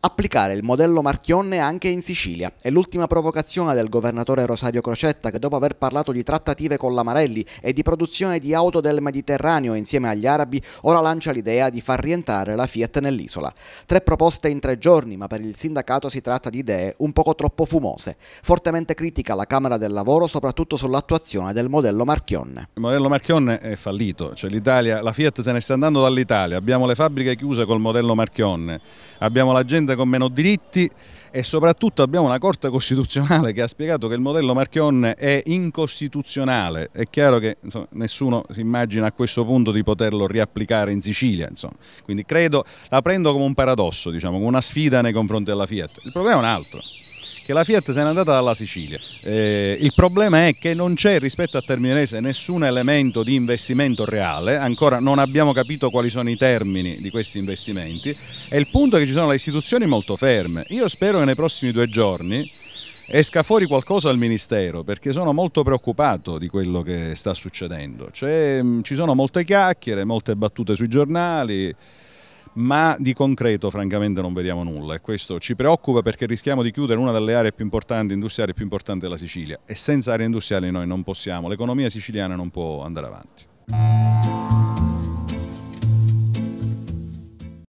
Applicare il modello Marchionne anche in Sicilia è l'ultima provocazione del governatore Rosario Crocetta che dopo aver parlato di trattative con l'Amarelli e di produzione di auto del Mediterraneo insieme agli arabi, ora lancia l'idea di far rientrare la Fiat nell'isola. Tre proposte in tre giorni, ma per il sindacato si tratta di idee un poco troppo fumose. Fortemente critica la Camera del Lavoro soprattutto sull'attuazione del modello Marchionne. Il modello Marchionne è fallito, cioè la Fiat se ne sta andando dall'Italia, abbiamo le fabbriche chiuse col modello Marchionne, abbiamo la gente gente con meno diritti e soprattutto abbiamo una Corte Costituzionale che ha spiegato che il modello Marchionne è incostituzionale. È chiaro che insomma, nessuno si immagina a questo punto di poterlo riapplicare in Sicilia. Insomma. Quindi credo, la prendo come un paradosso, diciamo, come una sfida nei confronti della Fiat. Il problema è un altro che la Fiat se n'è andata dalla Sicilia. Eh, il problema è che non c'è rispetto a Terminese nessun elemento di investimento reale, ancora non abbiamo capito quali sono i termini di questi investimenti e il punto è che ci sono le istituzioni molto ferme. Io spero che nei prossimi due giorni esca fuori qualcosa al Ministero perché sono molto preoccupato di quello che sta succedendo. Cioè, ci sono molte chiacchiere, molte battute sui giornali ma di concreto francamente non vediamo nulla e questo ci preoccupa perché rischiamo di chiudere una delle aree più importanti, industriali più importanti della Sicilia e senza aree industriali noi non possiamo, l'economia siciliana non può andare avanti.